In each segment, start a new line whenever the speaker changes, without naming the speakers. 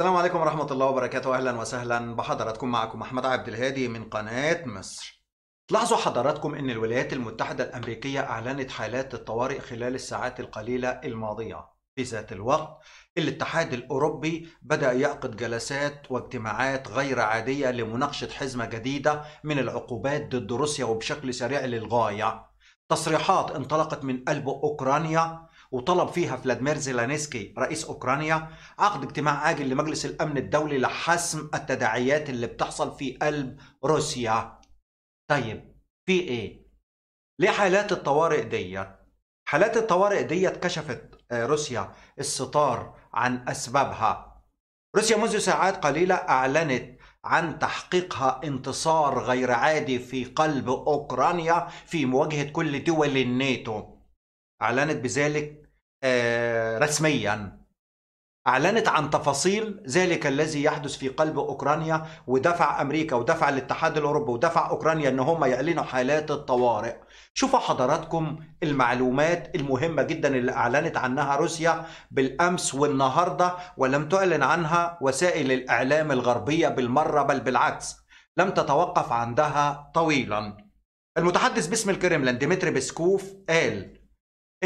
السلام عليكم ورحمة الله وبركاته أهلا وسهلا بحضراتكم معكم أحمد عبد الهادي من قناة مصر تلاحظوا حضراتكم أن الولايات المتحدة الأمريكية أعلنت حالات الطوارئ خلال الساعات القليلة الماضية في ذات الوقت الاتحاد الأوروبي بدأ يعقد جلسات واجتماعات غير عادية لمناقشة حزمة جديدة من العقوبات ضد روسيا وبشكل سريع للغاية تصريحات انطلقت من قلب أوكرانيا وطلب فيها فلاديمير زيلانسكي رئيس أوكرانيا عقد اجتماع عاجل لمجلس الأمن الدولي لحسم التداعيات اللي بتحصل في قلب روسيا طيب في إيه؟ ليه حالات الطوارئ ديت؟ حالات الطوارئ ديت كشفت آه، روسيا الستار عن أسبابها روسيا منذ ساعات قليلة أعلنت عن تحقيقها انتصار غير عادي في قلب أوكرانيا في مواجهة كل دول الناتو أعلنت بذلك آه، رسميا أعلنت عن تفاصيل ذلك الذي يحدث في قلب أوكرانيا ودفع أمريكا ودفع الاتحاد الأوروبي ودفع أوكرانيا أن هم يعلنوا حالات الطوارئ شوفوا حضراتكم المعلومات المهمة جدا اللي أعلنت عنها روسيا بالأمس والنهاردة ولم تعلن عنها وسائل الإعلام الغربية بالمرة بل بالعكس لم تتوقف عندها طويلا المتحدث باسم الكرملين ديمتري بسكوف قال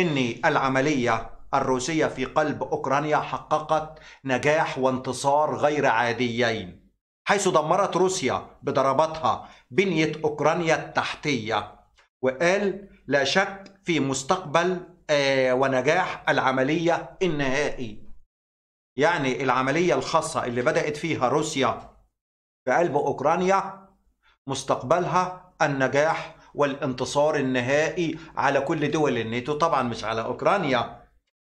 إن العملية الروسية في قلب أوكرانيا حققت نجاح وانتصار غير عاديين حيث دمرت روسيا بضرباتها بنية أوكرانيا التحتية وقال لا شك في مستقبل آه، ونجاح العملية النهائي يعني العملية الخاصة اللي بدأت فيها روسيا في قلب أوكرانيا مستقبلها النجاح والانتصار النهائي على كل دول الناتو طبعا مش على أوكرانيا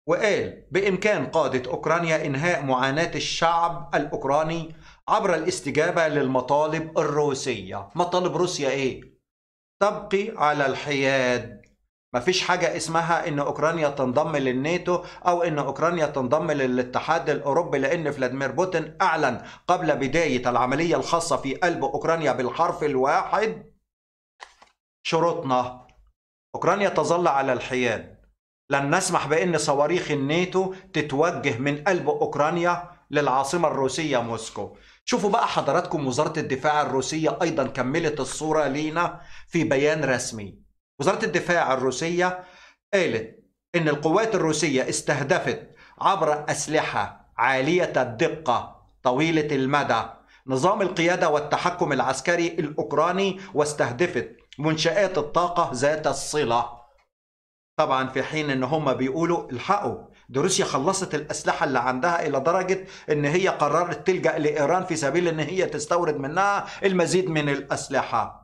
وقال بإمكان قادة أوكرانيا إنهاء معاناة الشعب الأوكراني عبر الاستجابة للمطالب الروسية مطالب روسيا إيه؟ تبقي على الحياد مفيش حاجة اسمها ان اوكرانيا تنضم للناتو او ان اوكرانيا تنضم للاتحاد الاوروبي لان فلاديمير بوتين اعلن قبل بداية العملية الخاصة في قلب اوكرانيا بالحرف الواحد شروطنا أوكرانيا تظل على الحياد لن نسمح بأن صواريخ الناتو تتوجه من قلب أوكرانيا للعاصمة الروسية موسكو شوفوا بقى حضراتكم وزارة الدفاع الروسية أيضا كملت الصورة لينا في بيان رسمي وزارة الدفاع الروسية قالت أن القوات الروسية استهدفت عبر أسلحة عالية الدقة طويلة المدى نظام القيادة والتحكم العسكري الأوكراني واستهدفت منشآت الطاقة ذات الصلة طبعا في حين ان هم بيقولوا الحقوا ده روسيا خلصت الأسلحة اللي عندها إلى درجة إن هي قررت تلجأ لإيران في سبيل إن هي تستورد منها المزيد من الأسلحة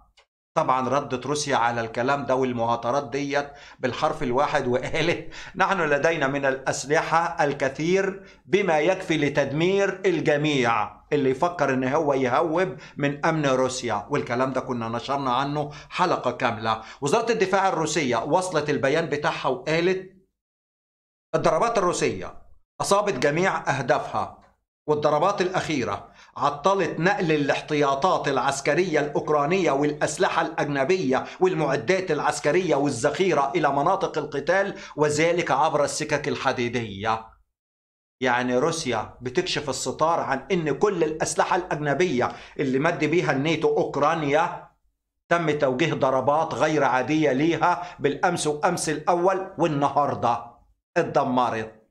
طبعا ردت روسيا على الكلام ده والمهاترات ديت بالحرف الواحد وقالت نحن لدينا من الأسلحة الكثير بما يكفي لتدمير الجميع اللي يفكر ان هو يهوب من امن روسيا والكلام ده كنا نشرنا عنه حلقة كاملة وزارة الدفاع الروسية وصلت البيان بتاعها وقالت الضربات الروسية أصابت جميع أهدافها والضربات الأخيرة عطلت نقل الاحتياطات العسكرية الأوكرانية والأسلحة الأجنبية والمعدات العسكرية والذخيرة إلى مناطق القتال وذلك عبر السكك الحديدية يعني روسيا بتكشف الستار عن ان كل الاسلحه الاجنبيه اللي مد بيها الناتو اوكرانيا تم توجيه ضربات غير عاديه ليها بالامس وامس الاول والنهارده اتدمرت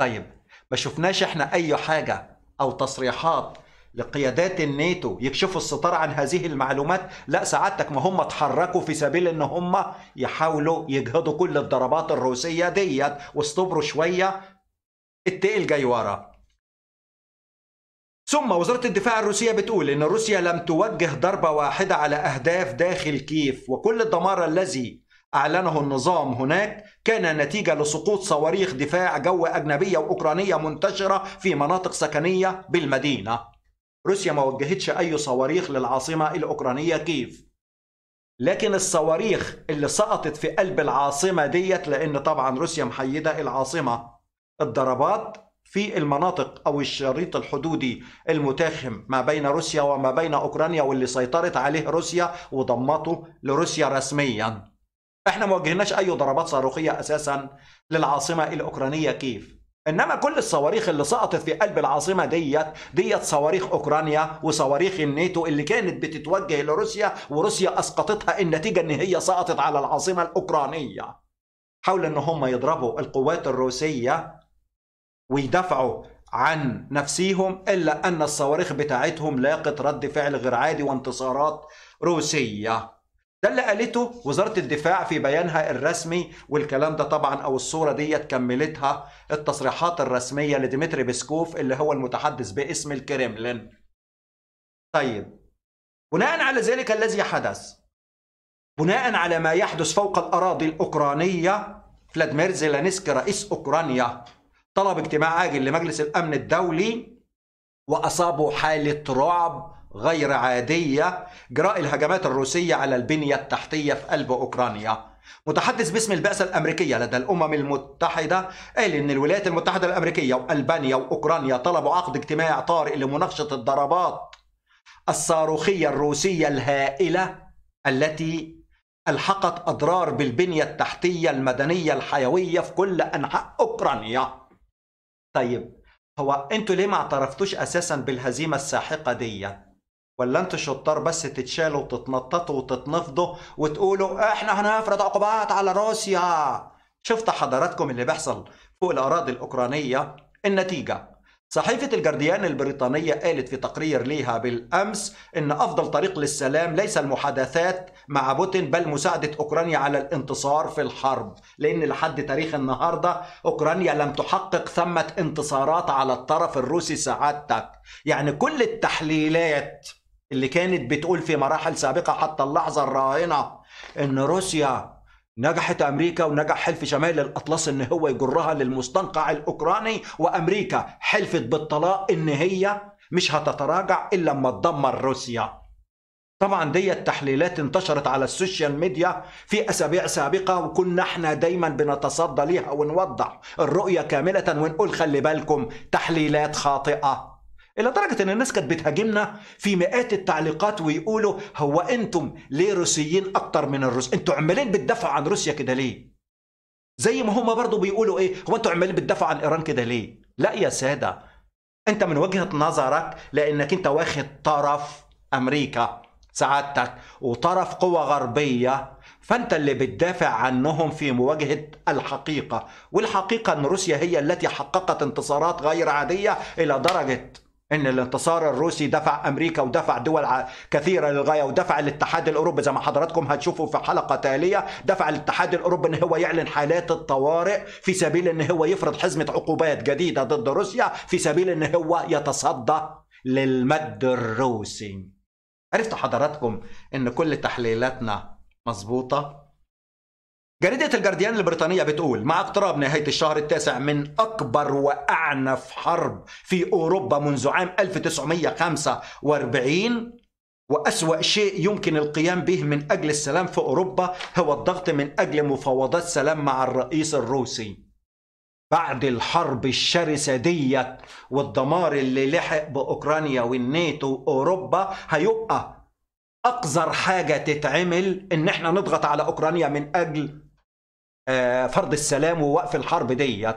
طيب ما شفناش احنا اي حاجه أو تصريحات لقيادات الناتو يكشفوا الستار عن هذه المعلومات لا سعادتك ما هم اتحركوا في سبيل ان هم يحاولوا يجهضوا كل الضربات الروسيه ديت واستبروا شويه التقل جاي ورا ثم وزارة الدفاع الروسية بتقول إن روسيا لم توجه ضربة واحدة على أهداف داخل كييف وكل الدمار الذي أعلنه النظام هناك كان نتيجة لسقوط صواريخ دفاع جو أجنبية وأوكرانية منتشرة في مناطق سكنية بالمدينة روسيا ما وجهتش أي صواريخ للعاصمة الأوكرانية كيف لكن الصواريخ اللي سقطت في قلب العاصمة ديت لأن طبعا روسيا محيدة العاصمة الضربات في المناطق أو الشريط الحدودي المتاخم ما بين روسيا وما بين أوكرانيا واللي سيطرت عليه روسيا وضمته لروسيا رسمياً احنا ما وجهناش اي ضربات صاروخيه اساسا للعاصمه الاوكرانيه كيف انما كل الصواريخ اللي سقطت في قلب العاصمه ديت ديت صواريخ اوكرانيا وصواريخ الناتو اللي كانت بتتوجه لروسيا وروسيا اسقطتها النتيجه ان هي سقطت على العاصمه الاوكرانيه حاول ان هم يضربوا القوات الروسيه ويدافعوا عن نفسيهم الا ان الصواريخ بتاعتهم لاقت رد فعل غير عادي وانتصارات روسيه ده اللي قالته وزارة الدفاع في بيانها الرسمي والكلام ده طبعا أو الصورة دي كملتها التصريحات الرسمية لديمتري بيسكوف اللي هو المتحدث باسم الكريملين طيب بناء على ذلك الذي حدث بناء على ما يحدث فوق الأراضي الأوكرانية فلادمير زيلانسكي رئيس أوكرانيا طلب اجتماع عاجل لمجلس الأمن الدولي وأصابه حالة رعب غير عادية جراء الهجمات الروسية على البنية التحتية في قلب أوكرانيا متحدث باسم البعثة الأمريكية لدى الأمم المتحدة قال إن الولايات المتحدة الأمريكية وألبانيا وأوكرانيا طلبوا عقد اجتماع طارئ لمناقشة الضربات الصاروخية الروسية الهائلة التي ألحقت أضرار بالبنية التحتية المدنية الحيوية في كل أنحاء أوكرانيا طيب هو أنتوا ليه ما اعترفتوش أساسا بالهزيمة الساحقة ديت ولا انتوا شطار بس تتشالوا وتتنططوا وتتنفضوا وتقولوا احنا هنفرض عقوبات على روسيا شفت حضراتكم اللي بيحصل فوق الاراضي الاوكرانيه النتيجه صحيفة الجارديان البريطانية قالت في تقرير ليها بالأمس إن أفضل طريق للسلام ليس المحادثات مع بوتين بل مساعدة أوكرانيا على الانتصار في الحرب لأن لحد تاريخ النهاردة أوكرانيا لم تحقق ثمة انتصارات على الطرف الروسي سعادتك يعني كل التحليلات اللي كانت بتقول في مراحل سابقة حتى اللحظة الراهنة إن روسيا نجحت أمريكا ونجح حلف شمال الأطلس إن هو يجرها للمستنقع الأوكراني وأمريكا حلفت بالطلاق إن هي مش هتتراجع إلا لما تدمر روسيا طبعا دي التحليلات انتشرت على السوشيال ميديا في أسابيع سابقة وكنا احنا دايما بنتصدى ليها ونوضح الرؤية كاملة ونقول خلي بالكم تحليلات خاطئة الى درجه ان الناس كانت بتهاجمنا في مئات التعليقات ويقولوا هو انتم ليه روسيين اكتر من الروس انتوا عمالين بتدافعوا عن روسيا كده ليه زي ما هما برضو بيقولوا ايه هو انتوا عمالين بتدافعوا عن ايران كده ليه لا يا ساده انت من وجهه نظرك لانك انت واخد طرف امريكا سعادتك وطرف قوة غربية فأنت اللي بتدافع عنهم في مواجهة الحقيقة والحقيقة أن روسيا هي التي حققت انتصارات غير عادية إلى درجة ان الانتصار الروسي دفع امريكا ودفع دول كثيره للغايه ودفع الاتحاد الاوروبي زي ما حضراتكم هتشوفوا في حلقه تاليه دفع الاتحاد الاوروبي ان هو يعلن حالات الطوارئ في سبيل ان هو يفرض حزمه عقوبات جديده ضد روسيا في سبيل ان هو يتصدى للمد الروسي عرفت حضراتكم ان كل تحليلاتنا مظبوطه جريدة الجارديان البريطانية بتقول مع اقتراب نهاية الشهر التاسع من أكبر وأعنف حرب في أوروبا منذ عام 1945 وأسوأ شيء يمكن القيام به من أجل السلام في أوروبا هو الضغط من أجل مفاوضات سلام مع الرئيس الروسي بعد الحرب الشرسة ديت والدمار اللي لحق بأوكرانيا والناتو وأوروبا هيبقى أقذر حاجة تتعمل إن إحنا نضغط على أوكرانيا من أجل آه، فرض السلام ووقف الحرب ديت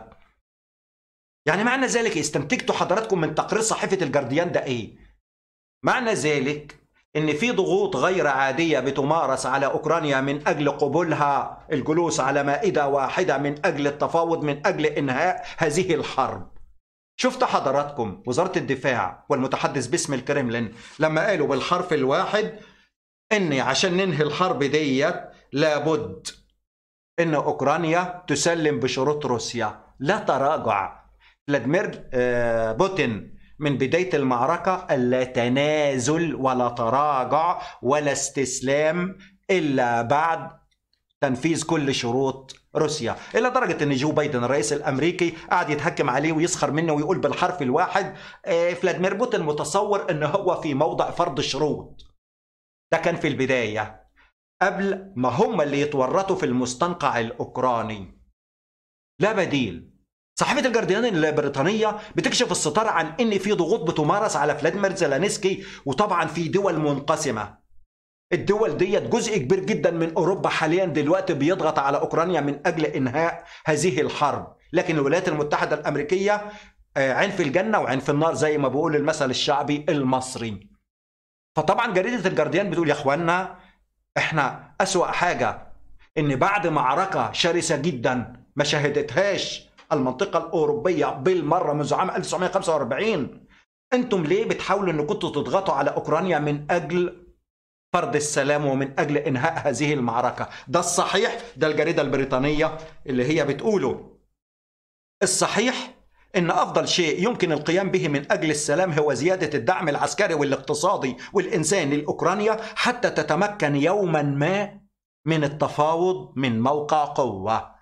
يعني معنى ذلك استنتجتوا حضراتكم من تقرير صحيفه الجارديان ده ايه معنى ذلك ان في ضغوط غير عاديه بتمارس على اوكرانيا من اجل قبولها الجلوس على مائده واحده من اجل التفاوض من اجل انهاء هذه الحرب شفت حضراتكم وزاره الدفاع والمتحدث باسم الكرملين لما قالوا بالحرف الواحد ان عشان ننهي الحرب ديت لابد أن أوكرانيا تسلم بشروط روسيا لا تراجع فلاديمير آه، بوتين من بداية المعركة لا تنازل ولا تراجع ولا استسلام إلا بعد تنفيذ كل شروط روسيا الى درجه ان جو بايدن الرئيس الامريكي قاعد يتحكم عليه ويسخر منه ويقول بالحرف الواحد آه، فلاديمير بوتين متصور ان هو في موضع فرض الشروط ده كان في البدايه قبل ما هم اللي يتورطوا في المستنقع الأوكراني لا بديل صحيفة الجارديان البريطانية بتكشف الستار عن إن في ضغوط بتمارس على فلاديمير زيلانسكي وطبعا في دول منقسمة الدول ديت جزء كبير جدا من أوروبا حاليا دلوقتي بيضغط على أوكرانيا من أجل إنهاء هذه الحرب لكن الولايات المتحدة الأمريكية آه، عين في الجنة وعين في النار زي ما بيقول المثل الشعبي المصري فطبعا جريدة الجارديان بتقول يا اخوانا احنا اسوأ حاجة ان بعد معركة شرسة جدا ما شهدتهاش المنطقة الأوروبية بالمرة منذ عام 1945 انتم ليه بتحاولوا ان كنتوا تضغطوا على أوكرانيا من أجل فرض السلام ومن أجل إنهاء هذه المعركة ده الصحيح ده الجريدة البريطانية اللي هي بتقوله الصحيح إن أفضل شيء يمكن القيام به من أجل السلام هو زيادة الدعم العسكري والاقتصادي والإنساني لأوكرانيا حتى تتمكن يوما ما من التفاوض من موقع قوة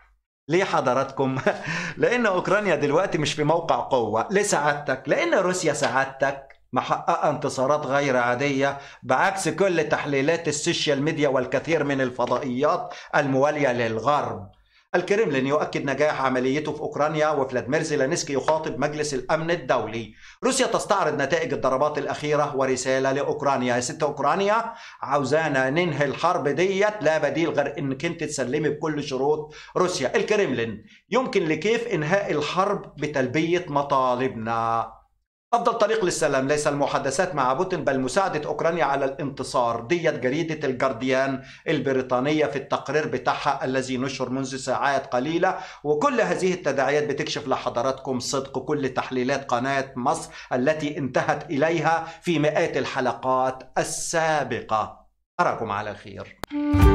ليه حضراتكم؟ لأن أوكرانيا دلوقتي مش في موقع قوة لسعادتك لأن روسيا سعادتك محققة انتصارات غير عادية بعكس كل تحليلات السوشيال ميديا والكثير من الفضائيات الموالية للغرب الكرملين يؤكد نجاح عمليته في أوكرانيا وفلادمير زيلانسكي يخاطب مجلس الأمن الدولي روسيا تستعرض نتائج الضربات الأخيرة ورسالة لأوكرانيا يا ست أوكرانيا عاوزانا ننهي الحرب ديت لا بديل غير إنك أنت تسلمي بكل شروط روسيا الكرملين يمكن لكيف إنهاء الحرب بتلبية مطالبنا أفضل طريق للسلام ليس المحادثات مع بوتين بل مساعدة أوكرانيا على الانتصار ديت جريدة الجارديان البريطانية في التقرير بتاعها الذي نشر منذ ساعات قليلة وكل هذه التداعيات بتكشف لحضراتكم صدق كل تحليلات قناة مصر التي انتهت إليها في مئات الحلقات السابقة أراكم على خير